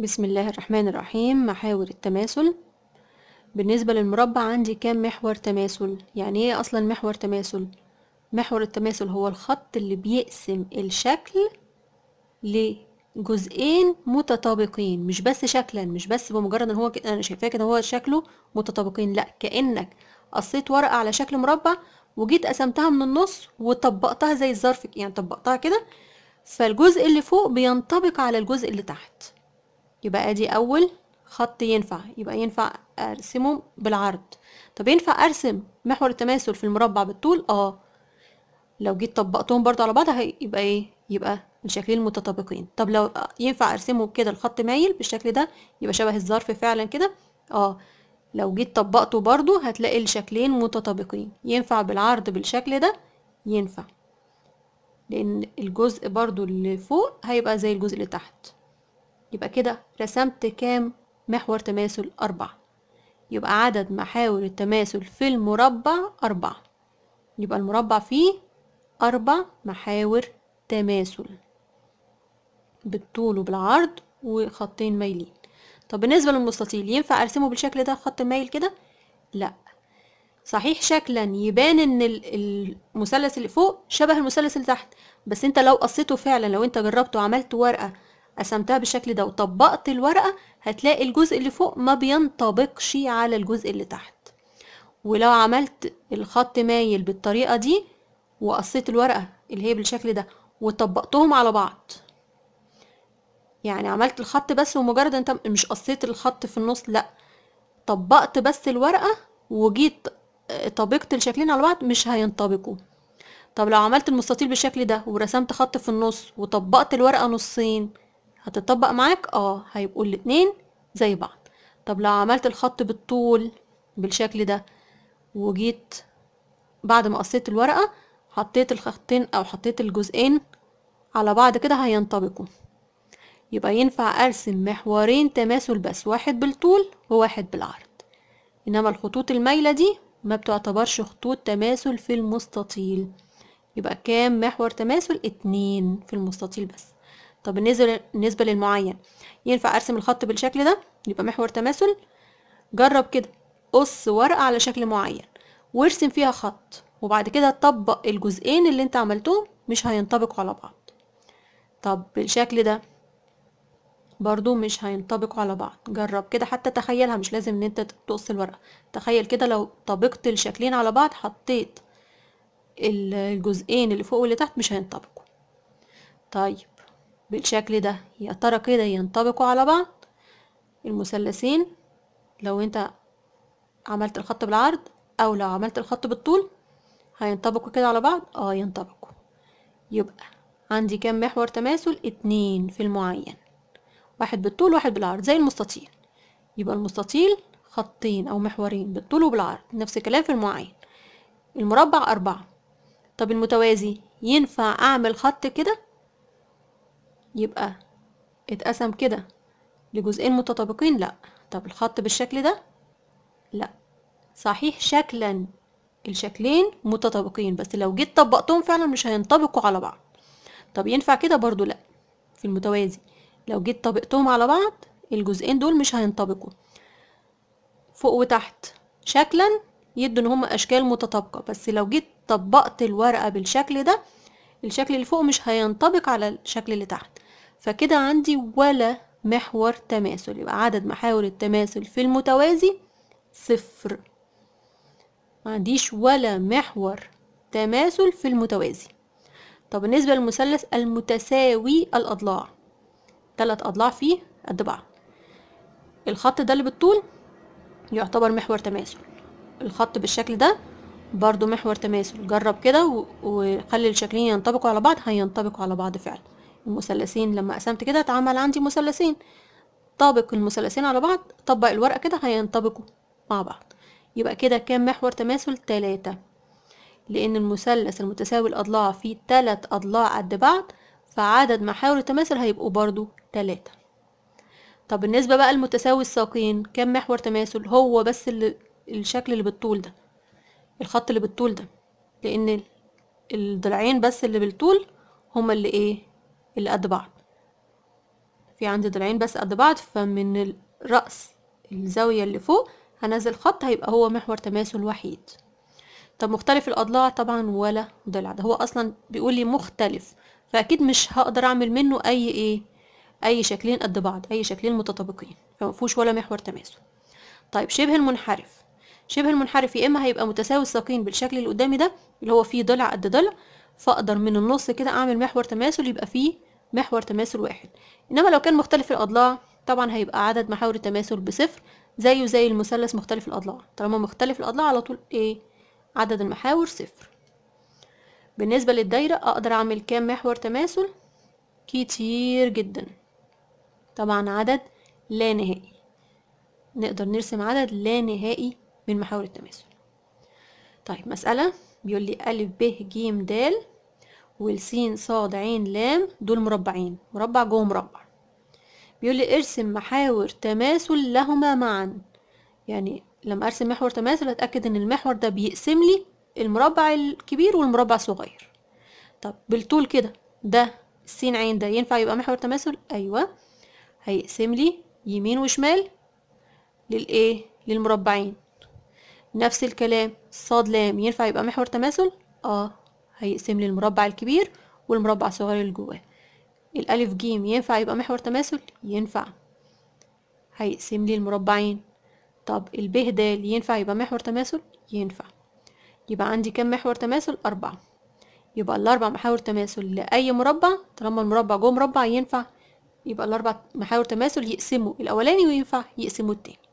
بسم الله الرحمن الرحيم محاور التماثل بالنسبة للمربع عندي كام محور تماثل يعني ايه اصلا محور تماثل محور التماثل هو الخط اللي بيقسم الشكل لجزئين متطابقين مش بس شكلا مش بس بمجرد ان هو كده انا شايفاه كده هو شكله متطابقين لا كانك قصيت ورقه على شكل مربع وجيت قسمتها من النص وطبقتها زي الظرف يعني طبقتها كده فالجزء اللي فوق بينطبق على الجزء اللي تحت يبقى ادي اول خط ينفع يبقى ينفع ارسمه بالعرض طب ينفع ارسم محور التماثل في المربع بالطول اه لو جيت طبقتهم برضو على بعض هيبقى ايه يبقى الشكلين متطابقين طب لو ينفع ارسمه كده الخط مايل بالشكل ده يبقى شبه الظرف فعلا كده اه لو جيت طبقته برضو هتلاقي الشكلين متطابقين ينفع بالعرض بالشكل ده ينفع لان الجزء برضو اللي فوق هيبقى زي الجزء اللي تحت يبقى كده رسمت كام محور تماثل أربعة يبقى عدد محاور التماثل في المربع أربعة يبقى المربع فيه أربع محاور تماثل بالطول وبالعرض وخطين مايلين طب بالنسبة للمستطيل ينفع أرسمه بالشكل ده خط مايل كده؟ لأ صحيح شكلا يبان ان المثلث اللي فوق شبه المثلث اللي تحت بس انت لو قصيته فعلا لو انت جربته وعملت ورقه قسمتها بالشكل ده وطبقت الورقة هتلاقي الجزء اللي فوق ما بينطبقش على الجزء اللي تحت ولو عملت الخط مايل بالطريقة دي وقصيت الورقة اللي هي بالشكل ده وطبقتهم على بعض يعني عملت الخط بس ومجرد انت مش قصيت الخط في النص لا طبقت بس الورقة وجيت آه، طبقت الشكلين على بعض مش هينطبقوا طب لو عملت المستطيل بالشكل ده ورسمت خط في النص وطبقت الورقة نصين هتطبق معاك اه هيبقوا الاتنين زي بعض طب لو عملت الخط بالطول بالشكل ده وجيت بعد ما قصيت الورقة حطيت الخطين او حطيت الجزئين على بعض كده هينطبقوا يبقى ينفع ارسم محورين تماثل بس واحد بالطول وواحد بالعرض انما الخطوط المايلة دي ما بتعتبرش خطوط تماثل في المستطيل يبقى كام محور تماثل اتنين في المستطيل بس طب بالنسبة للمعين ينفع أرسم الخط بالشكل ده يبقى محور تماثل جرب كده قص ورقة على شكل معين وارسم فيها خط وبعد كده طبق الجزئين اللي انت عملتهم مش هينطبقوا على بعض طب بالشكل ده برضو مش هينطبقوا على بعض جرب كده حتى تخيلها مش لازم ان انت تقص الورقة تخيل كده لو طبقت الشكلين على بعض حطيت الجزئين اللي فوق واللي تحت مش هينطبقوا طيب بالشكل ده يا ترى كده ينطبقوا على بعض المثلثين لو انت عملت الخط بالعرض او لو عملت الخط بالطول هينطبقوا كده على بعض اه ينطبقوا يبقى عندي كام محور تماثل اتنين في المعين واحد بالطول واحد بالعرض زي المستطيل يبقى المستطيل خطين او محورين بالطول وبالعرض نفس الكلام في المعين المربع اربعة طب المتوازي ينفع اعمل خط كده يبقى اتقسم كده لجزئين متطابقين لا طب الخط بالشكل ده لا صحيح شكلا الشكلين متطابقين بس لو جيت طبقتهم فعلا مش هينطبقوا على بعض طب ينفع كده برضو لا في المتوازي لو جيت طبقتهم على بعض الجزئين دول مش هينطبقوا فوق وتحت شكلا يدوا ان هما اشكال متطابقه بس لو جيت طبقت الورقه بالشكل ده الشكل اللي فوق مش هينطبق على الشكل اللي تحت فكده عندي ولا محور تماثل يبقى عدد محاور التماثل في المتوازي صفر ما عنديش ولا محور تماثل في المتوازي طب بالنسبة للمثلث المتساوي الأضلاع تلات أضلاع فيه قد بعض الخط ده اللي بالطول يعتبر محور تماثل الخط بالشكل ده برضو محور تماثل جرب كده وخلي الشكلين ينطبقوا على بعض هينطبقوا على بعض فعلا ومثلثين لما قسمت كده اتعمل عندي مثلثين طابق المثلثين على بعض طبق الورقة كده هينطبقوا مع بعض يبقى كده كام محور تماثل تلاتة لأن المثلث المتساوي الأضلاع فيه تلات أضلاع قد بعض فعدد محاور التماثل هيبقوا برضو تلاتة طب بالنسبة بقى المتساوي الساقين كام محور تماثل هو بس اللي الشكل اللي بالطول ده الخط اللي بالطول ده لأن الضلعين بس اللي بالطول هما اللي ايه اللي قد بعض في عندي ضلعين بس قد بعض فمن الرأس الزاوية اللي فوق هنزل خط هيبقى هو محور تماثل وحيد طب مختلف الأضلاع طبعا ولا ضلع ده هو أصلا بيقول لي مختلف فأكيد مش هقدر أعمل منه أي إيه أي شكلين قد بعض أي شكلين متطابقين فمفهوش ولا محور تماثل طيب شبه المنحرف شبه المنحرف يا إما هيبقى متساوي الساقين بالشكل اللي قدامي ده اللي هو فيه ضلع قد ضلع فاقدر من النص كده اعمل محور تماثل يبقى فيه محور تماثل واحد انما لو كان مختلف الاضلاع طبعا هيبقى عدد محاور التماثل بصفر زيه زي المثلث مختلف الاضلاع طالما مختلف الاضلاع على طول ايه عدد المحاور صفر بالنسبه للدايره اقدر اعمل كام محور تماثل كتير جدا طبعا عدد لا نهائي نقدر نرسم عدد لا نهائي من محاور التماثل طيب مساله بيقول لي ألف ب ج د والسين صاد عين لام دول مربعين مربع جوه مربع بيقول لي ارسم محاور تماثل لهما معا يعني لما ارسم محور تماثل اتاكد ان المحور ده بيقسم لي المربع الكبير والمربع الصغير طب بالطول كده ده السين عين ده ينفع يبقى محور تماثل ايوه هيقسم لي يمين وشمال للايه للمربعين نفس الكلام صاد لام ينفع يبقى محور تماثل اه هيقسم لي المربع الكبير والمربع الصغير اللي جواه الالف جيم ينفع يبقى محور تماثل ينفع هيقسم لي المربعين طب ب د ينفع يبقى محور تماثل ينفع يبقى عندي كم محور تماثل أربعة يبقى الأربع محاور تماثل لأي مربع طالما المربع جوه مربع ينفع يبقى الأربع محاور تماثل يقسموا الأولاني وينفع يقسموا التاني